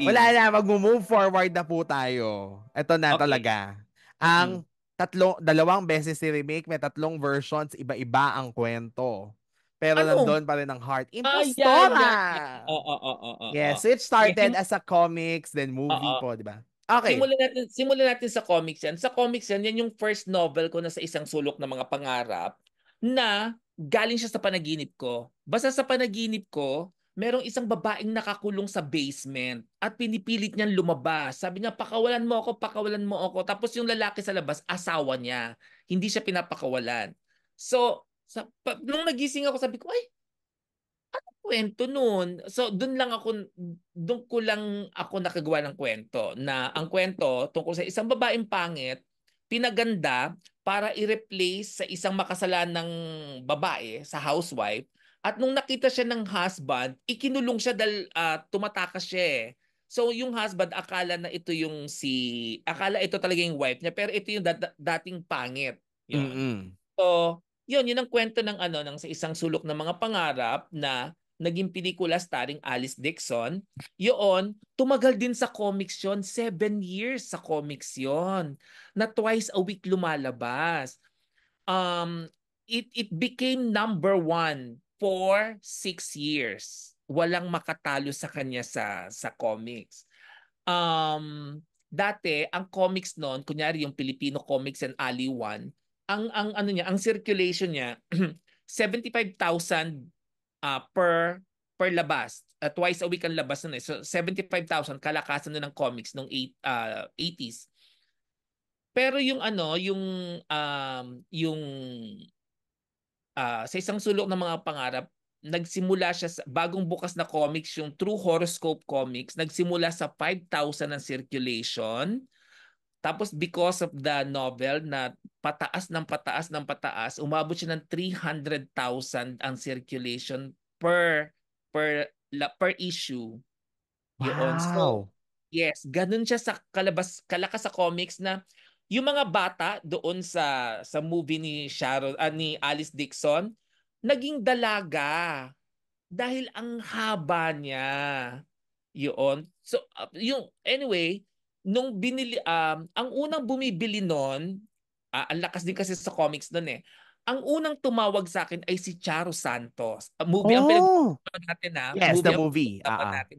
is... Wala na, mag-move forward na po tayo. Ito na okay. talaga. Ang tatlo, dalawang beses si remake, may tatlong versions, iba-iba ang kwento. Pero ano? nandun pa rin ang heart. Impostora! Yes, it started as a comics, then movie oh, oh. po, di ba? Okay. Simulan natin, simulan natin sa comics yan. Sa comics yan, yan yung first novel ko na sa isang sulok ng mga pangarap na galing siya sa panaginip ko. Basta sa panaginip ko, merong isang babaeng nakakulong sa basement at pinipilit niyang lumabas. Sabi niya, pakawalan mo ako, pakawalan mo ako. Tapos yung lalaki sa labas, asawa niya. Hindi siya pinapakawalan. So, sa, pa, nung nagising ako, sabi ko, ay, ano kwento nun? So, dun lang ako, dun ko lang ako nakagawa ng kwento. Na ang kwento tungkol sa isang babaeng pangit, pinaganda para i-replace sa isang makasalanang babae, sa housewife, at nung nakita siya ng husband, ikinulong siya dahil uh, tumatakas siya eh. So yung husband akala na ito yung si akala ito talaga yung wife niya pero ito yung dat- dating pangit. Yun. Mm-hmm. So yun yun ang kwento ng ano ng sa isang sulok ng mga pangarap na naging pelikula starring Alice Dixon. Yun, tumagal din sa comics yon Seven years sa comics yon Na twice a week lumalabas. Um, it, it became number one for six years. Walang makatalo sa kanya sa, sa comics. Um, dati, ang comics noon, kunyari yung Filipino Comics and Ali 1, ang, ang, ano niya, ang circulation niya, 75,000 uh, ah, per per labas. Uh, twice a week ang labas nun eh. So 75,000 kalakasan nun ng comics nung eight, uh, ah, 80s. Pero yung ano, yung um, yung Ah, sa isang sulok ng mga pangarap, nagsimula siya sa bagong bukas na comics, yung True Horoscope Comics, nagsimula sa 5,000 ng circulation. Tapos because of the novel na pataas ng pataas ng pataas, umabot siya ng 300,000 ang circulation per per per issue. Wow. Yun. So, yes, ganun siya sa kalabas kalakas sa comics na yung mga bata doon sa sa movie ni Sharon uh, ni Alice Dixon naging dalaga dahil ang haba niya. Yun. So uh, yung anyway, nung binili um ang unang bumibili noon, uh, ah, ang lakas din kasi sa comics noon eh. Ang unang tumawag sa akin ay si Charo Santos. A movie oh. ang pinag oh! natin na. Yes, movie the movie. Uh-huh. Natin.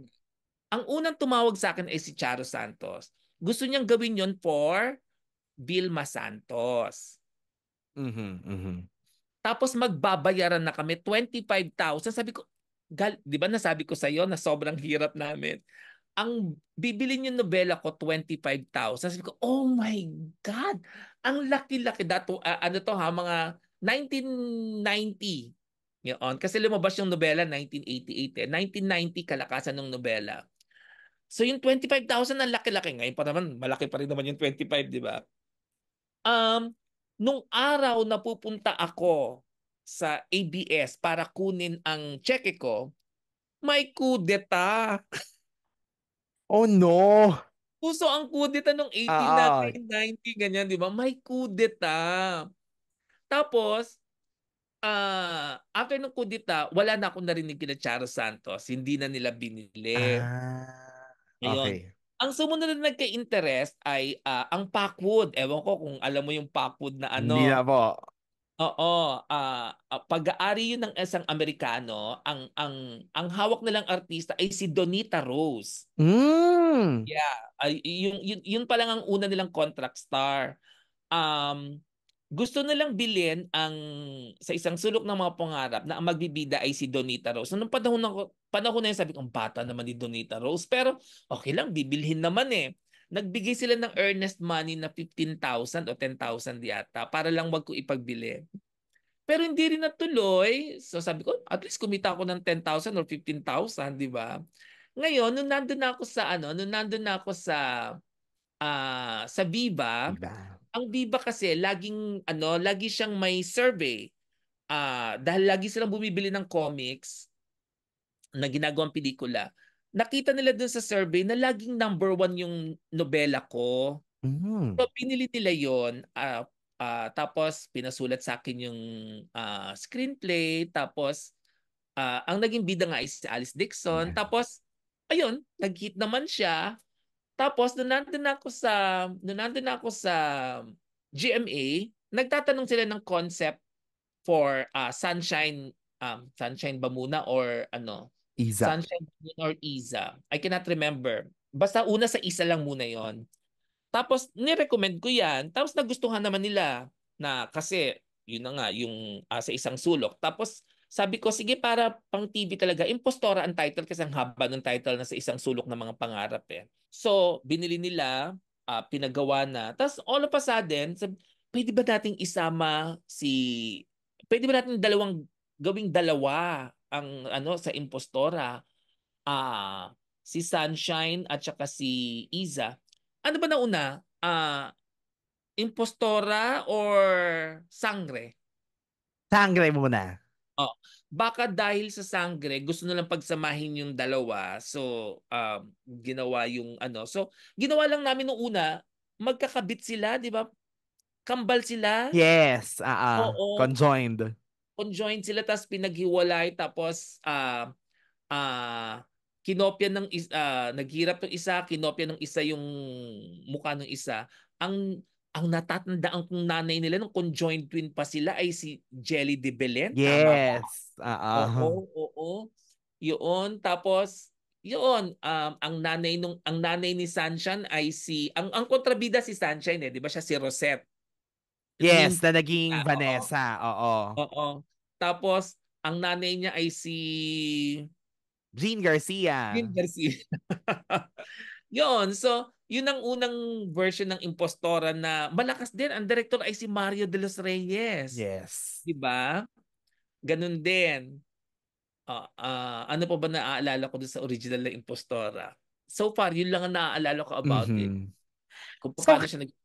Ang unang tumawag sa akin ay si Charo Santos. Gusto niyang gawin yon for Vilma Santos. Mm-hmm, mm-hmm. Tapos magbabayaran na kami 25,000. Sabi ko, gal, 'di ba nasabi ko sa iyo na sobrang hirap namin. Ang bibilin niyo nobela ko 25,000. Sabi ko, "Oh my god. Ang laki-laki dato uh, ah, ano to ha mga 1990." Ngayon, kasi lumabas yung nobela 1988 eh. 1990 kalakasan ng nobela. So yung 25,000 ang laki-laki. Ngayon pa naman, malaki pa rin naman yung 25, di ba? um, nung araw na pupunta ako sa ABS para kunin ang cheque ko, may kudeta. Oh no! Puso ang kudeta nung 18 ah, ah, natin, 90, ganyan, di ba? May kudeta. Tapos, uh, after nung kudeta, wala na akong narinig kina Charo Santos. Hindi na nila binili. Ah, okay. Ayun. Ang sumunod na nagka-interest ay uh, ang Packwood. Ewan ko kung alam mo yung Packwood na ano. Hindi na po. Oo, uh, pag-aari yun ng isang Amerikano, ang ang ang hawak nilang artista ay si Donita Rose. Mm. Yeah, ay, yung, yun yun pa lang ang una nilang contract star. Um gusto nilang bilhin ang sa isang sulok ng mga pangarap na ang magbibida ay si Donita Rose. Noong panahon, ako, panahon na yun, sabi ko, bata naman ni Donita Rose. Pero okay lang, bibilhin naman eh. Nagbigay sila ng earnest money na 15,000 o 10,000 yata para lang wag ko ipagbili. Pero hindi rin natuloy. So sabi ko, at least kumita ako ng 10,000 or 15,000, di ba? Ngayon, nung nandun na ako sa ano, nung nandun na ako sa uh, sa Viva, Viva, ang Viva kasi laging ano, lagi siyang may survey. Uh, dahil lagi silang bumibili ng comics na ginagawang pelikula. Nakita nila dun sa survey na laging number one yung nobela ko. Mm-hmm. So pinili nila yon uh, ah, uh, tapos pinasulat sa akin yung uh, screenplay tapos uh, ang naging bida nga is si Alice Dixon yeah. tapos ayun nag-hit naman siya tapos, nung nandun ako sa, nung nandun ako sa GMA, nagtatanong sila ng concept for uh, Sunshine, um, Sunshine ba muna or ano? Iza. Sunshine or Isa. I cannot remember. Basta una sa isa lang muna yon. Tapos, nirecommend ko yan. Tapos, nagustuhan naman nila na kasi, yun na nga, yung uh, sa isang sulok. Tapos, sabi ko, sige para pang TV talaga, impostora ang title kasi ang haba ng title na sa isang sulok ng mga pangarap eh. So, binili nila, uh, pinagawa na. Tapos all of a sudden, sabi, pwede ba nating isama si, pwede ba natin dalawang, gawing dalawa ang ano sa impostora? Ah, uh, si Sunshine at saka si Iza. Ano ba nauna? Ah, uh, impostora or sangre? Sangre muna. Oh, baka dahil sa sangre, gusto nilang pagsamahin yung dalawa. So, um, ginawa yung ano. So, ginawa lang namin noong una, magkakabit sila, di ba? Kambal sila. Yes, uh, uh, Oo, conjoined. Conjoined sila, tapos pinaghiwalay, tapos uh, uh, kinopya ng is, uh, naghirap ng isa, kinopya ng isa yung mukha ng isa. Ang ang natatandaan kong nanay nila nung conjoined twin pa sila ay si Jelly de Belen. Yes. Uh-huh. Oo, oo. Yun. Tapos, yun, um, ang nanay nung ang nanay ni Sunshine ay si ang ang kontrabida si Sunshine eh, 'di ba siya si Rosette? Yes, yung, na naging uh, Vanessa. Oo. Oo. Tapos ang nanay niya ay si Jean Garcia. Jean Garcia. yun, so yun ang unang version ng impostora na malakas din. Ang director ay si Mario de los Reyes. Yes. Di ba? Ganun din. Uh, uh, ano pa ba naaalala ko doon sa original na impostora? So far, yun lang ang naaalala ko about mm-hmm. it. Kung paano so, siya nag-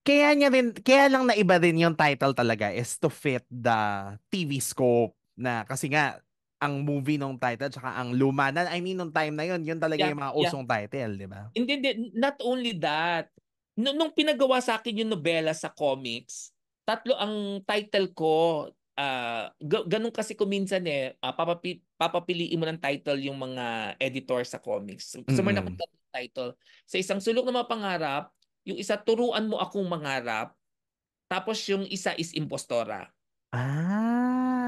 kaya niya rin, kaya lang naiba din yung title talaga is to fit the TV scope na kasi nga ang movie nung title tsaka ang luma na I mean nung time na yon yun talaga yeah, yung mga usong yeah. title di ba hindi, hindi not only that nung, nung pinagawa sa akin yung nobela sa comics tatlo ang title ko uh, ganun kasi ko minsan eh uh, papapi, papapiliin mo ng title yung mga editor sa comics so, mm-hmm. meron tatlong title sa isang sulok ng mga pangarap yung isa turuan mo akong mangarap tapos yung isa is impostora ah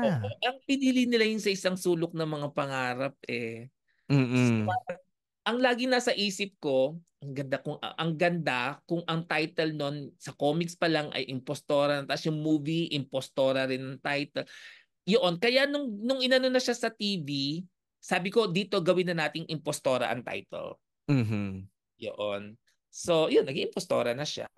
Oo, ang pinili nila yun sa isang sulok ng mga pangarap eh. Mm-mm. So, ang lagi nasa isip ko, ang ganda kung ang ganda kung ang title noon sa comics pa lang ay impostora na tapos yung movie impostora rin ang title. Yun, kaya nung nung inano na siya sa TV, sabi ko dito gawin na nating impostora ang title. Mhm. Yun. So, yun, naging impostora na siya.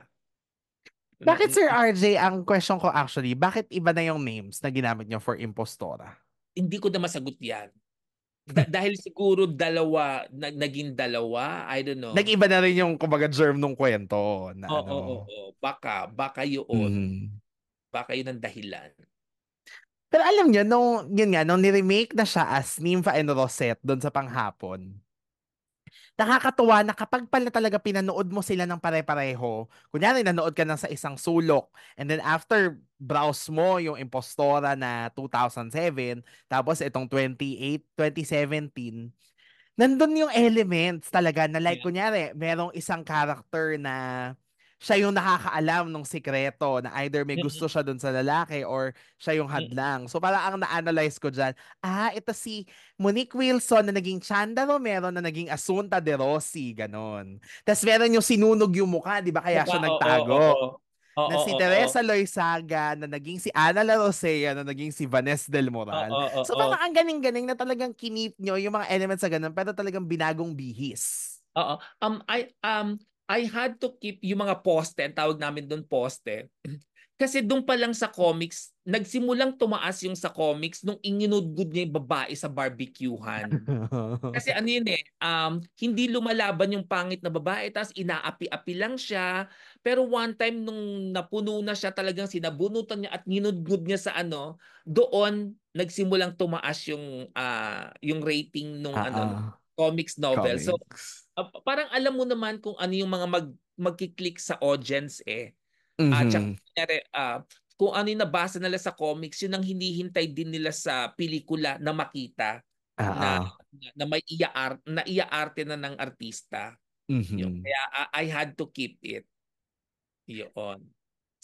Bakit Sir RJ, ang question ko actually, bakit iba na yung names na ginamit niyo for impostora? Hindi ko na masagot yan. Da- dahil siguro dalawa, na- naging dalawa, I don't know. Nag-iba na rin yung kumbaga germ nung kwento. Na, oo, ano. oo, oo, baka, baka yun. Mm. Baka yun ang dahilan. Pero alam niyo, nung, yun nga, nung niremake na siya as Nympha and Rosette doon sa panghapon, nakakatuwa na kapag pala talaga pinanood mo sila ng pare-pareho, kunyari nanood ka ng sa isang sulok, and then after browse mo yung impostora na 2007, tapos itong 28, 2017, nandun yung elements talaga na like, yeah. kunyari, merong isang character na siya yung nakakaalam ng sikreto na either may gusto siya doon sa lalaki or siya yung mm. hadlang. So para ang na-analyze ko diyan, ah, ito si Monique Wilson na naging Chanda Romero na naging Asunta De Rossi, ganon. Tapos meron yung sinunog yung mukha, di ba? Kaya siya nagtago. Oh, oh, Oh, na si oh, Teresa oh, Loizaga, na naging si Ana La Rosea, na naging si Vanessa Del Moral. Oh, oh, oh, so parang oh. ang ganing-ganing na talagang kinip nyo yung mga elements sa ganun, pero talagang binagong bihis. Oo. Um, I, um, I had to keep yung mga poste, ang tawag namin doon poste, kasi doon pa lang sa comics, nagsimulang tumaas yung sa comics nung inginudgod niya yung babae sa barbecuehan. kasi ano yun eh, um, hindi lumalaban yung pangit na babae, tapos inaapi-api lang siya. Pero one time nung napuno na siya, talagang sinabunutan niya at nginudgod niya sa ano, doon nagsimulang tumaas yung, uh, yung rating nung uh-uh. ano, ah, ah comics novel. Comics. So uh, ah, parang alam mo naman kung ano yung mga mag magki-click sa audience eh. Ah, mm-hmm. At uh, saka, uh, ah, kung ano yung nabasa nila sa comics, yun ang hinihintay din nila sa pelikula na makita uh-huh. na, na, na may iaart na iaarte na ng artista. Mm-hmm. Yun. Kaya uh, I had to keep it. Yun.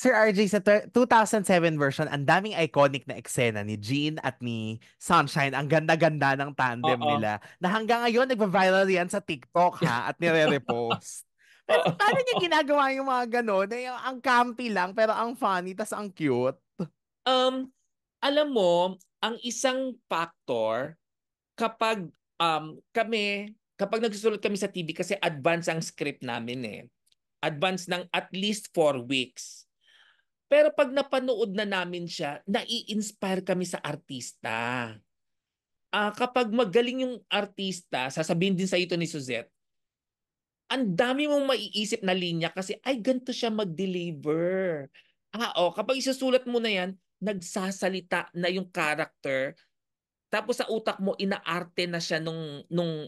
Sir RJ, sa 2007 version, ang daming iconic na eksena ni Jean at ni Sunshine. Ang ganda-ganda ng tandem Uh-oh. nila. Na hanggang ngayon, nagpa-viral yan sa TikTok ha, at nire-repost. pero paano niya ginagawa yung mga ganon? Eh, ang campy lang, pero ang funny, tas ang cute. Um, alam mo, ang isang factor, kapag um, kami, kapag nagsusulat kami sa TV, kasi advance ang script namin eh. Advance ng at least four weeks pero pag napanood na namin siya, nai-inspire kami sa artista. Uh, kapag magaling yung artista, sasabihin din sa ito ni Suzette, ang dami mong maiisip na linya kasi ay ganito siya mag-deliver. Ah, oh, kapag isusulat mo na yan, nagsasalita na yung character. Tapos sa utak mo, inaarte na siya nung, nung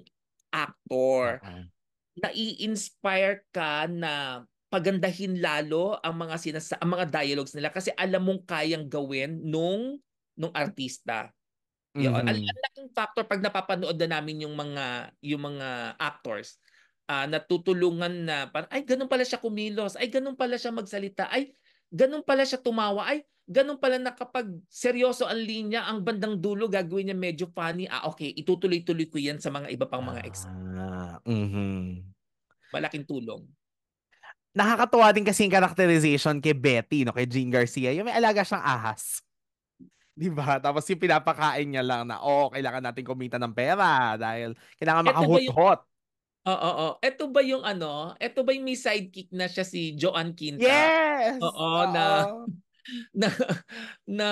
actor. Uh-huh. Nai-inspire ka na pagandahin lalo ang mga sinasa ang mga dialogues nila kasi alam mong kayang gawin nung nung artista. Mm-hmm. Yun. Ang, mm-hmm. ang factor pag napapanood na namin yung mga yung mga actors uh, natutulungan na parang, ay ganun pala siya kumilos, ay ganun pala siya magsalita, ay ganun pala siya tumawa, ay ganun pala na kapag seryoso ang linya, ang bandang dulo gagawin niya medyo funny. Ah, okay, itutuloy-tuloy ko yan sa mga iba pang mga ex. Ah, mm-hmm. Malaking tulong nakakatuwa din kasi yung characterization kay Betty, no? kay Jean Garcia. Yung may alaga siyang ahas. Di ba? Tapos yung pinapakain niya lang na, oh, kailangan natin kumita ng pera dahil kailangan makahot-hot. Oo, oo. Oh, oh. Ito ba yung ano? Ito ba yung may sidekick na siya si Joan Quinta? Yes! Oo, oh, na na na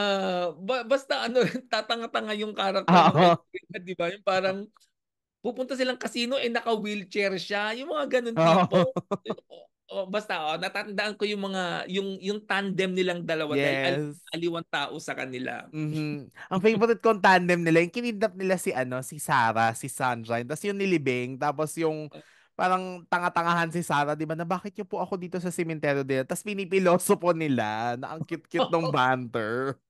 ba, basta ano tatanga-tanga yung character uh di ba yung parang pupunta silang casino eh naka wheelchair siya yung mga ganun tipo oh, basta oh, natatandaan ko yung mga yung yung tandem nilang dalawa yes. dahil al- aliwan tao sa kanila. Mm-hmm. Ang favorite kong tandem nila, yung kinidnap nila si ano, si Sara, si Sunshine, tapos yung nilibing, tapos yung parang tanga-tangahan si Sara, di ba, na bakit niyo po ako dito sa simenteryo nila? Tapos pinipiloso po nila na ang cute-cute ng banter.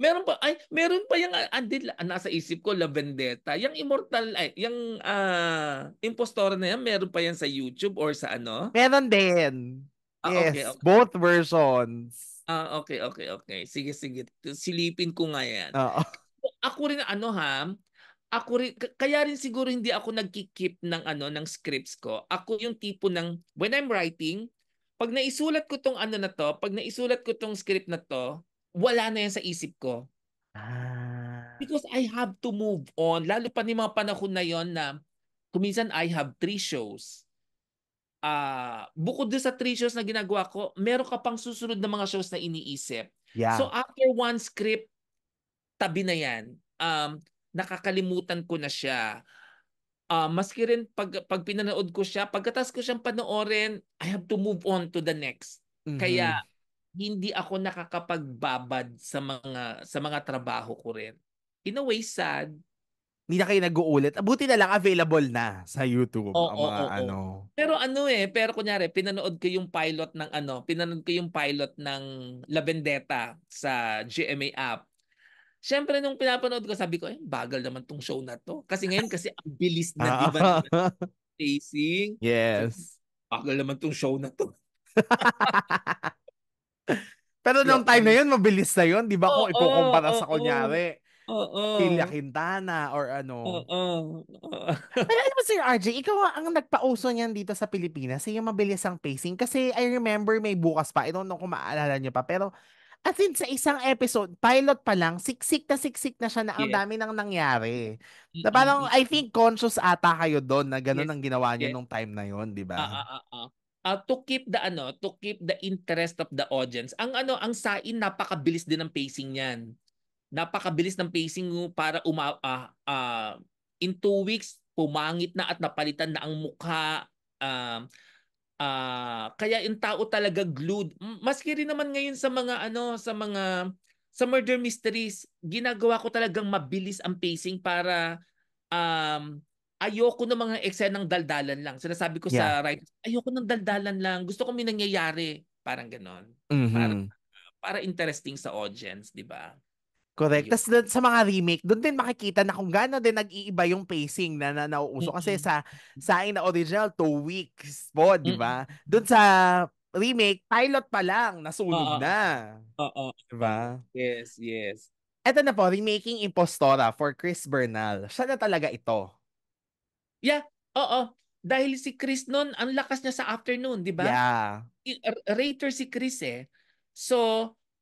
Meron pa ay meron pa yung ah, andin ah, nasa isip ko La Vendetta, yung Immortal ay yung uh, impostor na yan, meron pa yan sa YouTube or sa ano? Meron din. Ah, yes, okay, okay. both versions. Ah, okay, okay, okay. Sige, sige. Silipin ko nga yan. Oo. Ako rin ano ha, ako rin, kaya rin siguro hindi ako nagki-keep ng ano ng scripts ko. Ako yung tipo ng when I'm writing, pag naisulat ko tong ano na to, pag naisulat ko tong script na to, wala na yan sa isip ko. Ah. Because I have to move on. Lalo pa ni mga panahon na yon na kuminsan I have three shows. Uh, bukod doon sa three shows na ginagawa ko, meron ka pang susunod na mga shows na iniisip. Yeah. So after one script, tabi na yan. Um, nakakalimutan ko na siya. Uh, maski rin pag, pag pinanood ko siya, pagkatas ko siyang panoorin, I have to move on to the next. Mm-hmm. Kaya hindi ako nakakapagbabad sa mga sa mga trabaho ko rin. In a way sad. Hindi na kayo nag-uulit. Ah, buti na lang available na sa YouTube oo, ang mga oo, oo. ano. Pero ano eh, pero kunyari pinanood ko yung pilot ng ano, pinanood ko yung pilot ng La Vendetta sa GMA app. Siyempre nung pinapanood ko sabi ko, eh, bagal naman tong show na to. Kasi ngayon kasi ang bilis na diba ah. na facing. Yes. bagal naman tong show na to. Pero nung time na yun, mabilis na yun. Di ba oh, kung ikukumpara oh, sa kunyari, oh, oh. Silya Quintana or ano. Oh, oh, Pero alam mo, Sir RJ, ikaw ang nagpauso niyan dito sa Pilipinas, sa eh, yung mabilis ang pacing. Kasi I remember may bukas pa. I don't know kung maaalala niyo pa. Pero at in, sa isang episode, pilot pa lang, siksik na siksik na siya na ang yeah. dami nang nangyari. Na parang, I think, conscious ata kayo doon na gano'n yes. ang ginawa niyo yes. nung time na yon di ba? Ah, ah, ah, ah uh, to keep the ano, to keep the interest of the audience. Ang ano, ang sain napakabilis din ng pacing niyan. Napakabilis ng pacing mo para uma uh, uh, in two weeks pumangit na at napalitan na ang mukha. Uh, uh, kaya yung tao talaga glued. Maski rin naman ngayon sa mga ano, sa mga sa murder mysteries, ginagawa ko talagang mabilis ang pacing para um, ayoko ng mga eksenang daldalan lang. Sinasabi ko yeah. sa writers, ayoko ng daldalan lang. Gusto ko may nangyayari. Parang ganon. Mm-hmm. Para, para interesting sa audience, di ba? Correct. Tapos sa mga remake, doon din makikita na kung gaano din nag-iiba yung pacing na, na nauuso. Kasi sa sa akin na original, two weeks po, di ba? Doon sa remake, pilot pa lang, nasunog Uh-oh. na. Oo. Di ba? Yes, yes. Ito na po, remaking Impostora for Chris Bernal. Siya na talaga ito. Yeah, oo. Dahil si Chris noon, ang lakas niya sa afternoon, di ba? Yeah. Rater si Chris eh. So,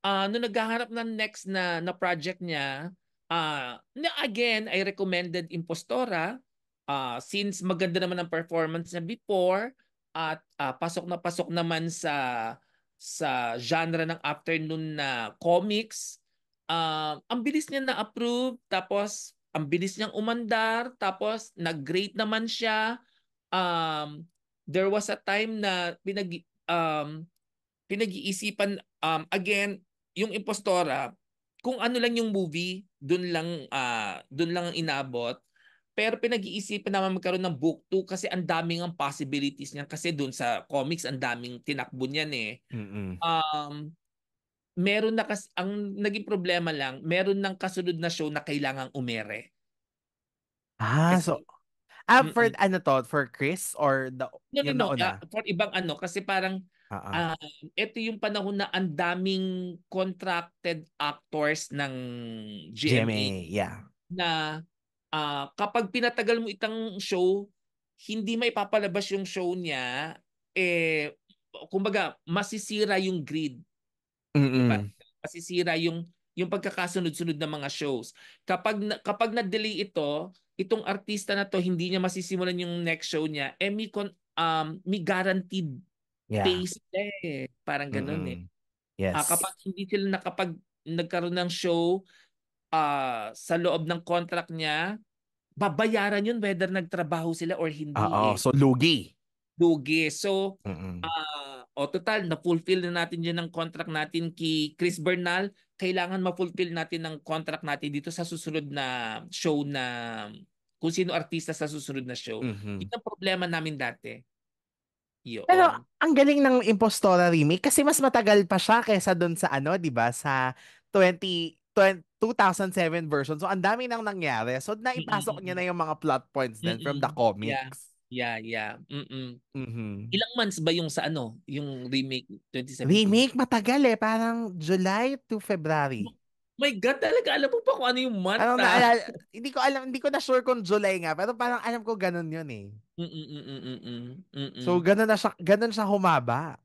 uh, nung naghahanap ng next na, na project niya, uh, again, I recommended Impostora uh, since maganda naman ang performance niya before at uh, pasok na pasok naman sa sa genre ng afternoon na comics. Uh, ang bilis niya na-approve tapos ang bilis niyang umandar, tapos nag-great naman siya. Um, there was a time na pinag um, pinag-iisipan um, again yung impostora kung ano lang yung movie, doon lang uh, ah, doon lang ang inabot. Pero pinag-iisipan naman magkaroon ng book 2 kasi ang daming ang possibilities niyan kasi doon sa comics ang daming tinakbo niyan eh. Mm-hmm. Um meron na kas ang naging problema lang, meron ng kasunod na show na kailangang umere. Ah, kasi, so ah, for mm-mm. ano to, for Chris or the No, no, no, uh, for ibang ano kasi parang uh-uh. uh, ah, ito yung panahon na ang daming contracted actors ng GMA. GMA yeah. Na uh, kapag pinatagal mo itang show, hindi may papalabas yung show niya, eh, kumbaga, masisira yung grid Mm-mm. Diba? Masisira yung yung pagkakasunod-sunod ng mga shows. Kapag kapag na-delay ito, itong artista na to hindi niya masisimulan yung next show niya, eh may, con, um, may guaranteed yeah. pace eh. Parang ganoon mm-hmm. eh. Yes. Uh, kapag hindi sila nakapag nagkaroon ng show uh, sa loob ng contract niya, babayaran yun whether nagtrabaho sila or hindi. Ah, oo, eh. so lugi. Lugi. So, Mm-mm. uh, o total, na-fulfill na natin dyan ng contract natin kay Chris Bernal. Kailangan ma-fulfill natin ng contract natin dito sa susunod na show na kung sino artista sa susunod na show. Mm-hmm. Ito ang problema namin dati. Yun. Pero ang galing ng Impostora remake kasi mas matagal pa siya kaysa doon sa ano, 'di ba? Sa 20, 20 2007 version. So ang dami nang nangyari. So naipasok mm-hmm. niya na yung mga plot points din mm-hmm. from the comics. Yeah. Yeah, yeah. Mm-mm. Mm-hmm. Ilang months ba yung sa ano, yung remake 2017? Remake matagal eh, parang July to February. my God, talaga alam mo pa kung ano yung month. Ano na, ah. ala, hindi ko alam, hindi ko na sure kung July nga, pero parang alam ko ganun yun eh. Mm-mm-mm-mm-mm. So ganun na siya, ganun siya humaba.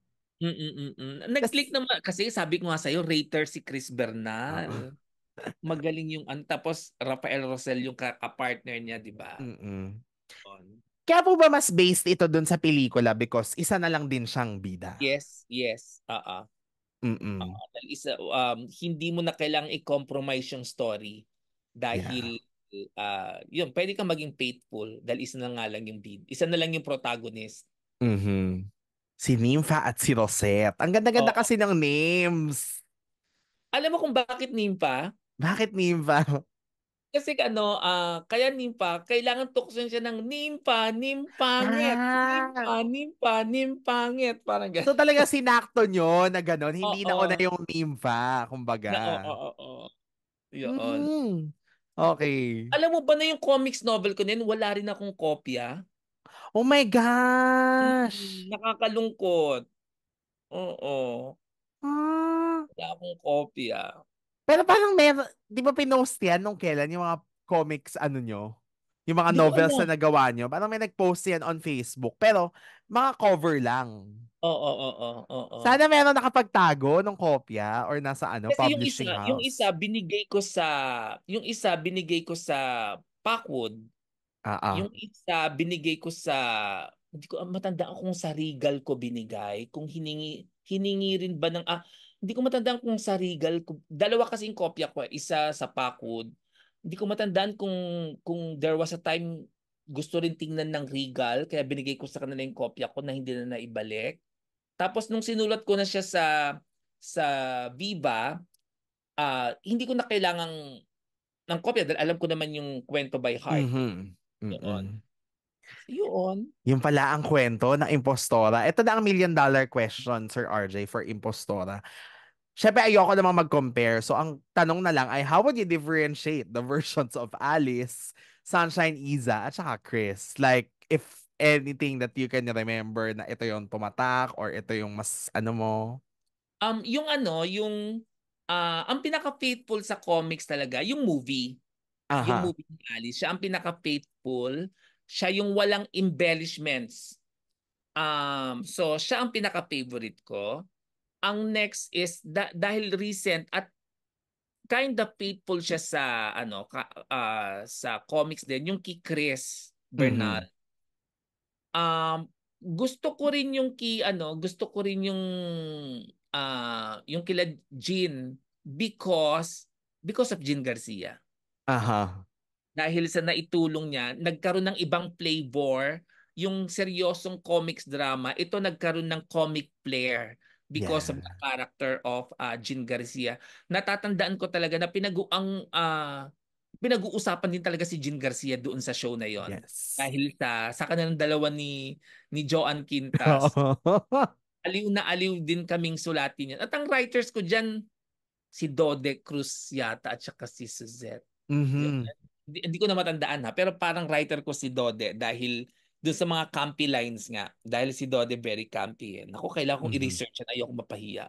Mm-mm-mm. Nag-click naman, kasi sabi ko nga sa'yo, rater si Chris Bernal. Magaling yung, an tapos Rafael Rosell yung kapartner niya, di ba? Mm-mm. Kaya po ba mas based ito dun sa pelikula because isa na lang din siyang bida? Yes, yes. Oo. Ah, ah. Mm-mm. Uh, isa, um, hindi mo na kailang i-compromise yung story dahil yeah. uh, yun, pwede kang maging faithful dahil isa na nga lang yung bida. Isa na lang yung protagonist. Mm-hmm. Si Nympha at si Rosette. Ang ganda-ganda oh. kasi ng names. Alam mo kung bakit Nympha? Bakit Nympha? kasi ano, uh, kaya nimpa, kailangan tuksin siya ng nimpa, nimpanget, ah. nimpa, nimpa, nimpanget, parang ganun. So talaga sinakto nyo na ganun, hindi oh, na oh. na yung nimpa, kumbaga. Oo, oo, oo. Yun. Mm-hmm. Okay. Alam mo ba na yung comics novel ko na wala rin akong kopya. Oh my gosh! Nakakalungkot. Oo. Ah. Wala akong kopya. Pero parang meron, di ba pinost yan nung kailan yung mga comics ano nyo? Yung mga di novels na nagawa nyo? Parang may nag-post yan on Facebook. Pero mga cover lang. Oo, oo, oo, oo. Sana meron nakapagtago ng kopya or nasa ano, Kasi publishing yung isa, house. Yung isa binigay ko sa, yung isa binigay ko sa Packwood. Ah, ah. Yung isa binigay ko sa, hindi ko matandaan kung sa Regal ko binigay, kung hiningi, hiningi rin ba ng, ah, hindi ko matandaan kung sa Regal, dalawa kasi yung kopya ko, isa sa Packwood. Hindi ko matandaan kung kung there was a time gusto rin tingnan ng Regal, kaya binigay ko sa kanila yung kopya ko na hindi na naibalik. Tapos nung sinulat ko na siya sa sa Viva, uh, hindi ko na kailangang ng kopya dahil alam ko naman yung kwento by heart. Mm-hmm. mm mm-hmm. Noon. Yun. Yung pala ang kwento ng impostora. Ito na ang million dollar question, Sir RJ, for impostora. Siyempre, ayoko namang mag-compare. So, ang tanong na lang ay, how would you differentiate the versions of Alice, Sunshine Iza, at saka Chris? Like, if anything that you can remember na ito yung pumatak or ito yung mas ano mo? Um, yung ano, yung uh, ang pinaka-faithful sa comics talaga, yung movie. Aha. Yung movie ni Alice, siya ang pinaka-faithful. Siya yung walang embellishments. Um, so, siya ang pinaka-favorite ko ang next is da- dahil recent at kind of faithful siya sa ano ka, uh, sa comics din yung kay Chris Bernal. Mm-hmm. Um gusto ko rin yung key ano, gusto ko rin yung uh, yung kila Jean because because of Jean Garcia. Aha. Dahil sa naitulong niya, nagkaroon ng ibang flavor yung seryosong comics drama. Ito nagkaroon ng comic flair because yeah. of the character of uh, Jean Garcia. Natatandaan ko talaga na pinag ang uh, ah, pinag-uusapan din talaga si Jean Garcia doon sa show na yon. Yes. Dahil sa sa kanilang dalawa ni ni Joan Quintas. aliw na aliw din kaming sulatin yan. At ang writers ko diyan si Dode Cruz yata at saka si Suzette. Mm-hmm. Hindi, hindi ko na matandaan ha, pero parang writer ko si Dode dahil doon sa mga campy lines nga, dahil si Dode very campy eh. Naku, kailangan kong mm-hmm. i-research yan. Ayoko mapahiya.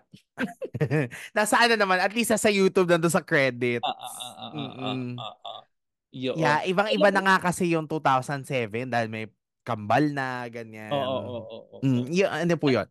Nasaan na naman? At least sa YouTube, nandun sa credit. Ah, ah, ah, ah, mm-hmm. ah, ah, ah, ah. yeah, ibang-iba na nga kasi yung 2007 dahil may kambal na, ganyan. Oo, oo, oo. oo, oo. Mm, ano po yun?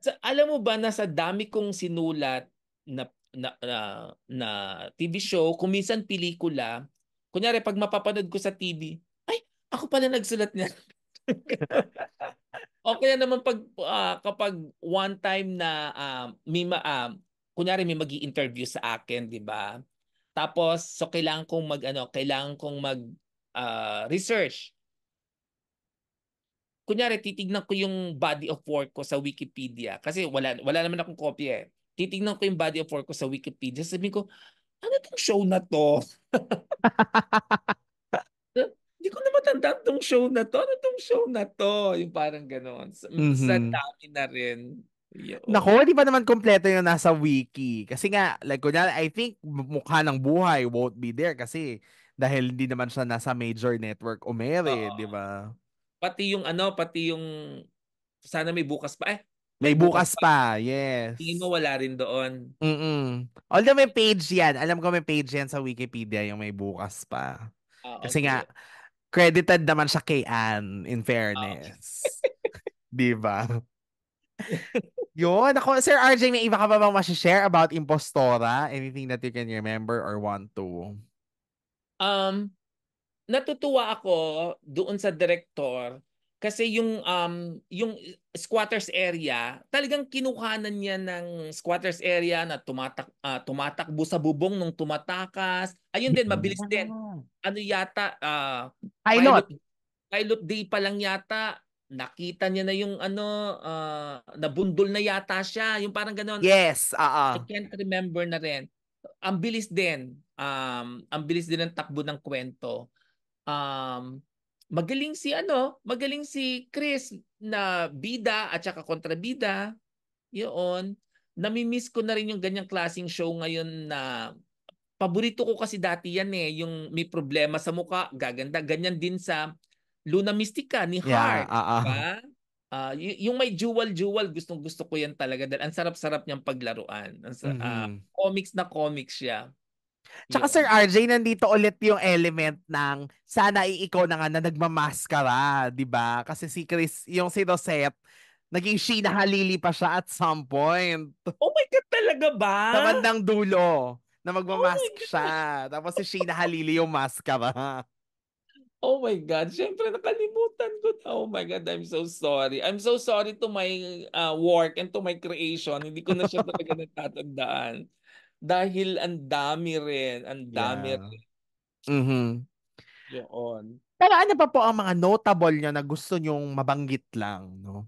So, alam mo ba na sa dami kong sinulat na na, na, na TV show, kuminsan pelikula, kunyari pag mapapanood ko sa TV, ay, ako pala nagsulat niya. okay na naman pag uh, kapag one time na um, may ma, um, kunyari may magi-interview sa akin, 'di ba? Tapos so kailangan kong mag ano, kailangan kong mag uh, research. Kunyari titignan ko yung body of work ko sa Wikipedia kasi wala wala naman akong copy eh. Titignan ko yung body of work ko sa Wikipedia, sabi ko, ano tong show na to? matanda tong show na to. Ano tong show na to? Yung parang ganon. Sa, mm-hmm. sa dami na rin. Yeah, Nako, di ba naman kompleto yung nasa wiki? Kasi nga, like, kunyari, I think mukha ng buhay won't be there kasi dahil hindi naman siya nasa major network o mere, uh, di ba? Pati yung ano, pati yung sana may bukas pa eh. May bukas, pa, yes. Tingin mo wala rin doon. Mm-mm. Although may page yan. Alam ko may page yan sa Wikipedia yung may bukas pa. Uh, ah, okay. Kasi nga, credited naman sa kay Anne, in fairness. Okay. Oh. Di ba? Yun. Ako, Sir RJ, may iba ka ba bang share about Impostora? Anything that you can remember or want to? Um, natutuwa ako doon sa director kasi yung um yung squatters area, talagang kinuhanan niya ng squatters area na tumatak uh, tumatakbo sa bubong nung tumatakas. Ayun din mabilis ah. din. Ano yata uh, pilot pilot day pa lang yata nakita niya na yung ano uh, nabundol na yata siya, yung parang ganoon. Yes, uh-uh. I can't remember na rin. Ang bilis din. Um ang bilis din ng takbo ng kwento. Um Magaling si ano, magaling si Chris na bida at saka kontrabida. Yun. Namimiss ko na rin yung ganyang klasing show ngayon na paborito ko kasi dati yan eh, yung may problema sa muka, gaganda. Ganyan din sa Luna Mystica ni Heart. Yeah, uh, ah. uh. Diba? Uh, ah, y- yung may jewel-jewel, gustong gusto ko yan talaga. Dahil ang sarap-sarap niyang paglaruan. Ang, ah, mm-hmm. uh, comics na comics siya. Tsaka yeah. Sir RJ, nandito ulit yung element ng sana iiko na nga na nagmamaskara, di ba? Kasi si Chris, yung si Rosette, naging Sheena Halili pa siya at some point. Oh my God, talaga ba? Tamandang dulo na magmamask oh siya. Tapos si Sheena Halili yung maskara. Oh my God. Siyempre, nakalimutan ko na. Oh my God, I'm so sorry. I'm so sorry to my uh, work and to my creation. Hindi ko na siya talaga natatandaan dahil ang dami rin, ang dami yeah. rin. Mm-hmm. Yun. Pero ano pa po ang mga notable niya na gusto nyong mabanggit lang, no?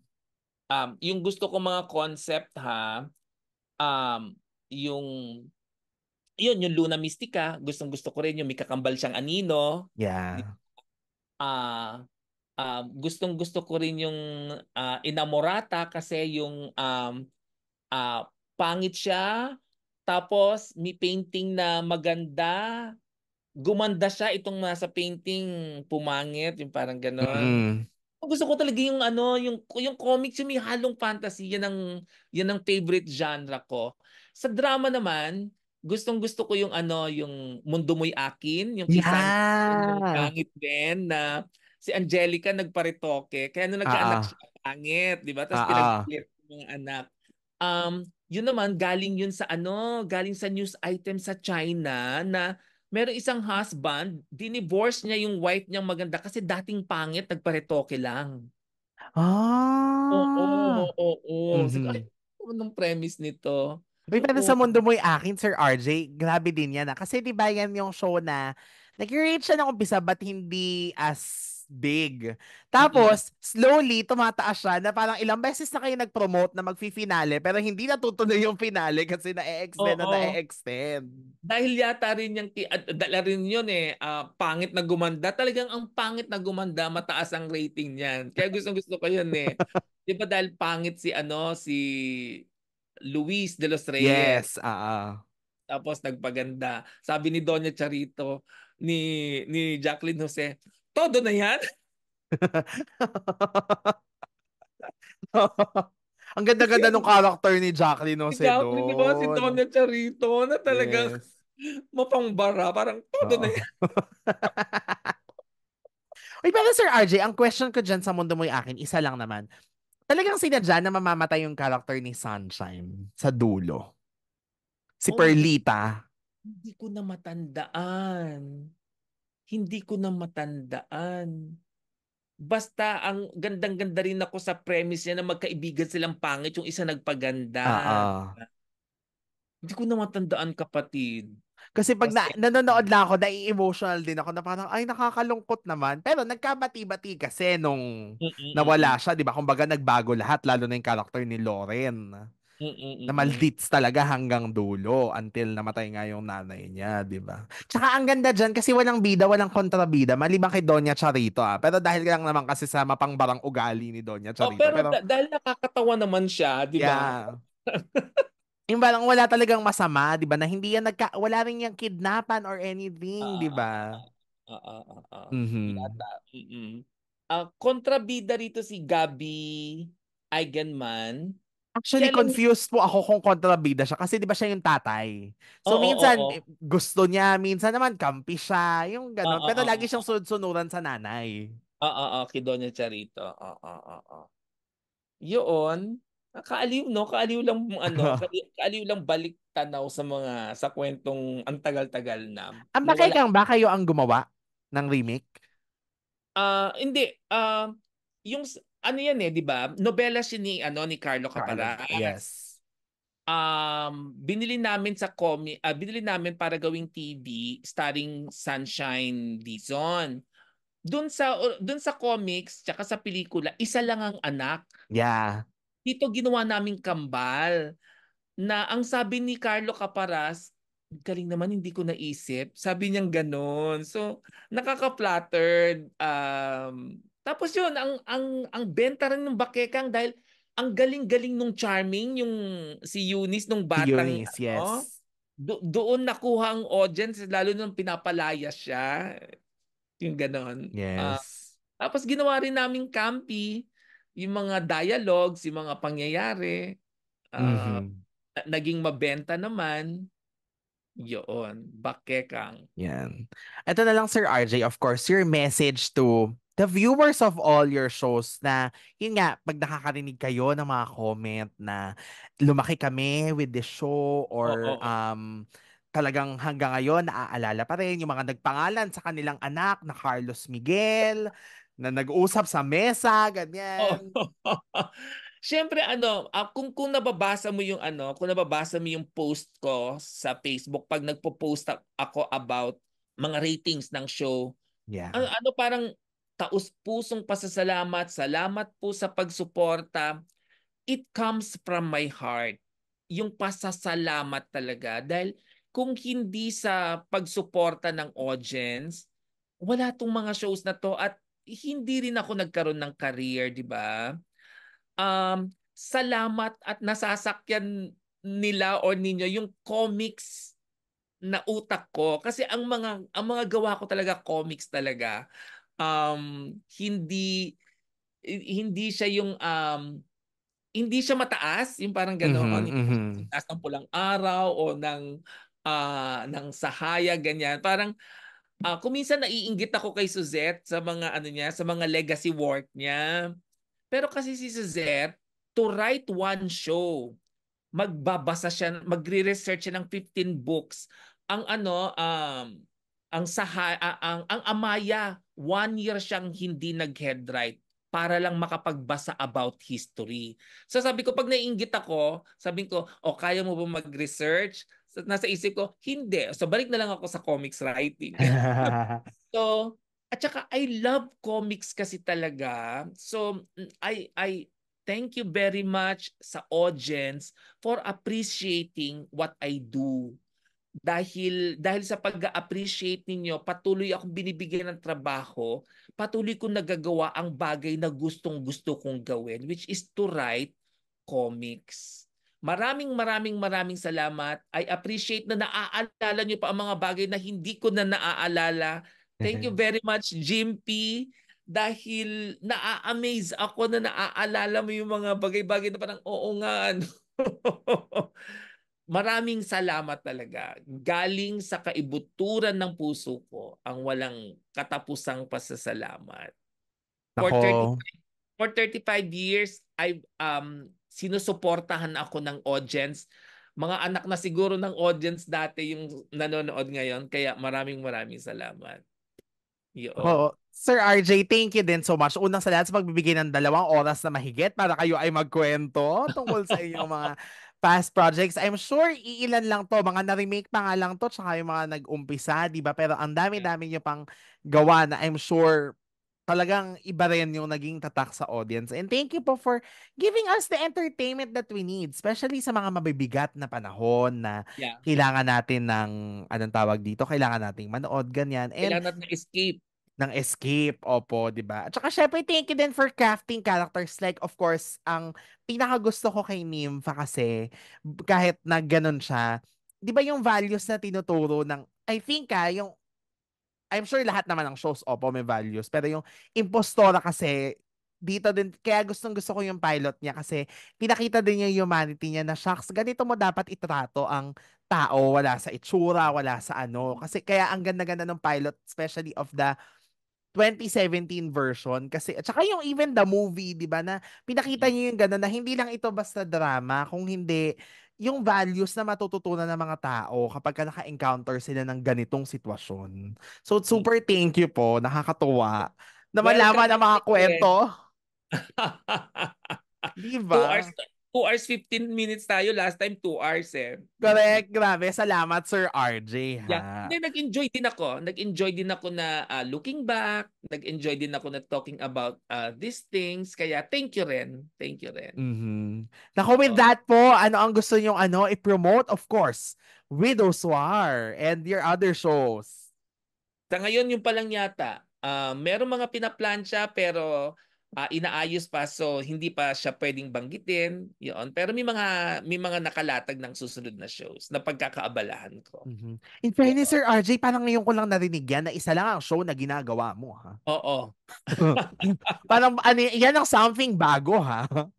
Um, yung gusto ko mga concept ha, um, yung yun, yung Luna Mystica, gustong gusto ko rin yung may kakambal siyang anino. Yeah. Ah, uh, uh, gustong gusto ko rin yung uh, inamorata kasi yung um, uh, pangit siya, tapos may painting na maganda, gumanda siya itong nasa painting pumangit, yung parang gano'n. Mm-hmm. Gusto ko talaga yung ano, yung yung comics yung may halong fantasy, yan ang yan ang favorite genre ko. Sa drama naman, gustong gusto ko yung ano, yung Mundo Mo'y Akin, yung isang yeah. pangit din na si Angelica nagparitoke. Kaya nung nagkaanak uh-huh. Ah, ah. siya, pangit, di ba? Tapos uh-huh. Ah, pinagpilit yung anak. Um, yun naman galing yun sa ano, galing sa news item sa China na meron isang husband, dinivorce niya yung wife niyang maganda kasi dating pangit, nagparetoke lang. Ah. Oo, oo, oo. oo. Mm-hmm. Ay, ano premise nito? Uy, pero sa mundo mo'y akin, Sir RJ, grabe din yan. Ha? Ah. Kasi di ba yan yung show na nag-rate siya ng umpisa but hindi as big. Tapos, slowly, tumataas siya na parang ilang beses na kayo nag-promote na mag-finale pero hindi natutuloy yung finale kasi na-extend na na-extend. Dahil yata rin yung, dala rin yun eh, uh, pangit na gumanda. Talagang ang pangit na gumanda, mataas ang rating niyan. Kaya gusto gusto ko yun eh. Di ba dahil pangit si ano, si Luis de los Reyes. Yes, ah. ah. Tapos nagpaganda. Sabi ni Doña Charito, ni ni Jacqueline Jose, Todo na yan? Ang ganda-ganda nung character ni Jacqueline no, si Don. Jacqueline, diba? Si Don na Charito na talagang yes. mapangbara. Parang todo na yan. Uy, pero Sir RJ, ang question ko dyan sa mundo mo'y akin, isa lang naman. Talagang sinadya na mamamatay yung character ni Sunshine sa dulo. Si oh, Perlita. Hindi ko na matandaan hindi ko na matandaan. Basta ang gandang-ganda rin ako sa premise niya na magkaibigan silang pangit, yung isa nagpaganda. Uh-uh. Hindi ko na matandaan kapatid. Kasi pag kasi, na, nanonood na ako, nai-emotional din ako na parang, ay, nakakalungkot naman. Pero nagkabati-bati kasi nung nawala siya, di ba? Kumbaga, nagbago lahat, lalo na yung character ni Loren mm Na mm, mm. maldits talaga hanggang dulo until namatay nga yung nanay niya, di ba? Tsaka ang ganda dyan kasi walang bida, walang kontrabida. Maliban kay Doña Charito ah. Pero dahil lang naman kasi sa mapangbarang ugali ni Doña oh, Charito. Oh, pero, pero dahil nakakatawa naman siya, di ba? Yeah. yung parang wala talagang masama, di ba? Na hindi yan nagka, wala rin yung kidnapan or anything, uh, di ba? Oo, uh, oo, uh, oo. Uh, mm-hmm. Uh, kontrabida rito si Gabby Eigenman Actually, Kailan... confused po ako kung kontrabida siya kasi di ba siya yung tatay. So, oo, minsan oo, oo. Eh, gusto niya, minsan naman kampi siya, yung gano'n. Oo, Pero oo, lagi siyang sunod-sunuran sa nanay. Oo, oo, kay Doña Charito. Oo, oo, oo. Yun, kaaliw, no? Kaaliw lang, ano, kaaliw, kaaliw lang balik tanaw sa mga, sa kwentong ang tagal-tagal na. Ang bakay wala... kang ba kayo ang gumawa ng remake? Ah, uh, hindi. Ah, uh, yung ano yan eh, 'di ba? Nobela si ni ano ni Carlo Caparán. Yes. Um, binili namin sa comi uh, binili namin para gawing TV starring Sunshine Dizon. Doon sa doon sa comics tsaka sa pelikula, isa lang ang anak. Yeah. Dito ginawa naming kambal na ang sabi ni Carlo Caparas, galing naman hindi ko naisip. Sabi niyang ganoon. So, nakaka-flattered um tapos yun, ang, ang, ang benta rin ng Bakekang dahil ang galing-galing nung charming yung si Eunice nung batang Eunice, ano, yes. No? Do- doon nakuha ang audience lalo nung pinapalaya siya. Yung ganon. Ah, yes. Uh, tapos ginawa rin namin campy yung mga dialogues, yung mga pangyayari. Uh, mm-hmm. Naging mabenta naman. Yun. Bakekang. Yan. Ito na lang, Sir RJ. Of course, your message to the viewers of all your shows na, yun nga, pag nakakarinig kayo ng mga comment na lumaki kami with the show or oh, oh, um talagang hanggang ngayon naaalala pa rin yung mga nagpangalan sa kanilang anak na Carlos Miguel, na nag-usap sa mesa, ganyan. Oh. Siyempre ano, ah, kung kung nababasa mo yung ano, kung nababasa mo yung post ko sa Facebook pag nagpo-post ako about mga ratings ng show. Yeah. Ano, ano parang taus-pusong pasasalamat, salamat po sa pagsuporta. It comes from my heart. Yung pasasalamat talaga. Dahil kung hindi sa pagsuporta ng audience, wala tong mga shows na to at hindi rin ako nagkaroon ng career, di ba? Um, salamat at nasasakyan nila o ninyo yung comics na utak ko kasi ang mga ang mga gawa ko talaga comics talaga um, hindi hindi siya yung um, hindi siya mataas, yung parang ganoon mm-hmm, mm ng pulang araw o ng uh, ng sahaya ganyan. Parang uh, ah, kuminsan naiinggit ako kay Suzette sa mga ano niya, sa mga legacy work niya. Pero kasi si Suzette, to write one show, magbabasa siya, magre-research siya ng 15 books. Ang ano, um, ang saha, ang ang Amaya one year siyang hindi nag headright para lang makapagbasa about history. So sabi ko pag naiinggit ako, sabi ko, "O oh, kaya mo ba mag-research?" So, nasa isip ko, "Hindi." So balik na lang ako sa comics writing. so at saka I love comics kasi talaga. So I I thank you very much sa audience for appreciating what I do dahil dahil sa pag-appreciate ninyo, patuloy akong binibigyan ng trabaho, patuloy kong nagagawa ang bagay na gustong-gusto kong gawin, which is to write comics. Maraming maraming maraming salamat. I appreciate na naaalala niyo pa ang mga bagay na hindi ko na naaalala. Thank you mhm. very much, Jim P. Dahil naa-amaze ako na naaalala mo yung mga bagay-bagay na parang oo nga. Ano? maraming salamat talaga. Galing sa kaibuturan ng puso ko ang walang katapusang pasasalamat. For 35, for 35 years, I um sinusuportahan ako ng audience. Mga anak na siguro ng audience dati yung nanonood ngayon. Kaya maraming maraming salamat. Yo. Oo. Sir RJ, thank you din so much. Unang sa sa pagbibigay ng dalawang oras na mahigit para kayo ay magkwento tungkol sa inyong mga past projects. I'm sure iilan lang to, mga na-remake pa nga lang to, tsaka yung mga nag-umpisa, di ba? Pero ang dami-dami nyo pang gawa na I'm sure talagang iba rin yung naging tatak sa audience. And thank you po for giving us the entertainment that we need, especially sa mga mabibigat na panahon na yeah. kailangan natin ng, anong tawag dito, kailangan nating manood, ganyan. And, kailangan natin escape ng escape, opo, di ba? At saka syempre, thank you din for crafting characters. Like, of course, ang pinakagusto ko kay Nympha kasi, kahit na ganun siya, di ba yung values na tinuturo ng, I think ah, yung, I'm sure lahat naman ng shows, opo, may values. Pero yung impostora kasi, dito din, kaya gustong gusto ko yung pilot niya kasi pinakita din yung humanity niya na shocks, ganito mo dapat itrato ang tao, wala sa itsura, wala sa ano. Kasi kaya ang ganda-ganda ng pilot, especially of the 2017 version kasi at saka yung even the movie 'di ba na pinakita mm. niyo yung gano'n na hindi lang ito basta drama kung hindi yung values na matututunan ng mga tao kapag ka naka-encounter sila ng ganitong sitwasyon. So mm. super thank you po, nakakatuwa na malaman ang mga kwento. diba? Two 2 hours 15 minutes tayo. Last time, 2 hours eh. Correct. Grabe. Salamat, Sir RJ. Ha? Yeah. Hindi, nag-enjoy din ako. Nag-enjoy din ako na uh, looking back. Nag-enjoy din ako na talking about uh, these things. Kaya thank you ren. Thank you ren. Mhm. hmm Naku, with that po, ano ang gusto nyong ano, i-promote? Of course, Widow's War and your other shows. Sa ngayon, yung palang yata, uh, merong mga pinaplansya pero uh, inaayos pa so hindi pa siya pwedeng banggitin yun pero may mga may mga nakalatag ng susunod na shows na pagkakaabalahan ko mm-hmm. in fairness sir RJ parang ngayon ko lang narinig yan na isa lang ang show na ginagawa mo ha oo parang ano yan ang something bago ha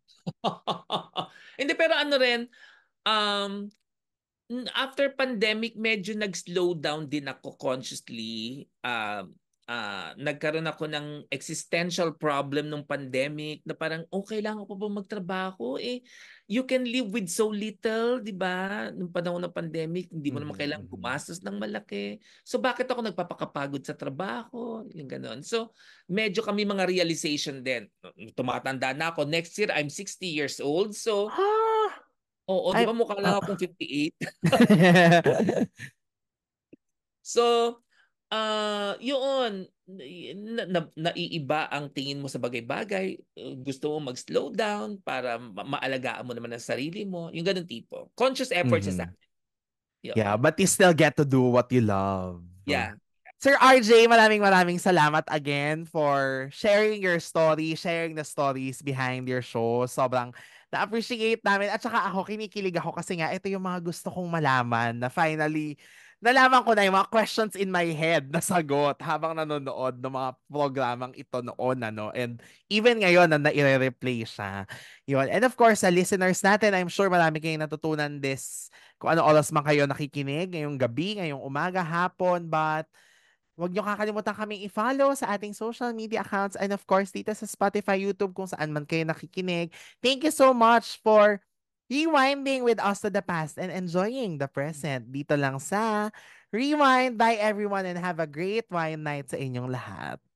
hindi pero ano rin um after pandemic medyo nag-slow down din ako consciously um uh, uh, nagkaroon ako ng existential problem nung pandemic na parang, oh, kailangan ko ba magtrabaho? Eh, you can live with so little, di ba? Nung panahon ng pandemic, hindi mo mm-hmm. naman kailangan mm-hmm. gumastos ng malaki. So, bakit ako nagpapakapagod sa trabaho? Yung ganun. So, medyo kami mga realization din. Tumatanda na ako. Next year, I'm 60 years old. So, ah! oo, di ba mukha lang ah. akong 58? so, uh, yun, na, na, naiiba ang tingin mo sa bagay-bagay. Gusto mo mag-slow down para ma- maalagaan mo naman ang sarili mo. Yung ganun tipo. Conscious effort mm-hmm. sa akin. Yeah, but you still get to do what you love. Yeah. Sir RJ, maraming maraming salamat again for sharing your story, sharing the stories behind your show. Sobrang na-appreciate namin. At saka ako, kinikilig ako kasi nga, ito yung mga gusto kong malaman na finally nalaman ko na yung mga questions in my head na sagot habang nanonood ng mga programang ito noon. Ano? And even ngayon na nai replay siya. Yun. And of course, sa listeners natin, I'm sure marami kayong natutunan this kung ano oras man kayo nakikinig ngayong gabi, ngayong umaga, hapon. But Huwag niyo kakalimutan kaming i-follow sa ating social media accounts and of course dito sa Spotify, YouTube kung saan man kayo nakikinig. Thank you so much for rewinding with us to the past and enjoying the present dito lang sa Rewind. by everyone and have a great wine night sa inyong lahat.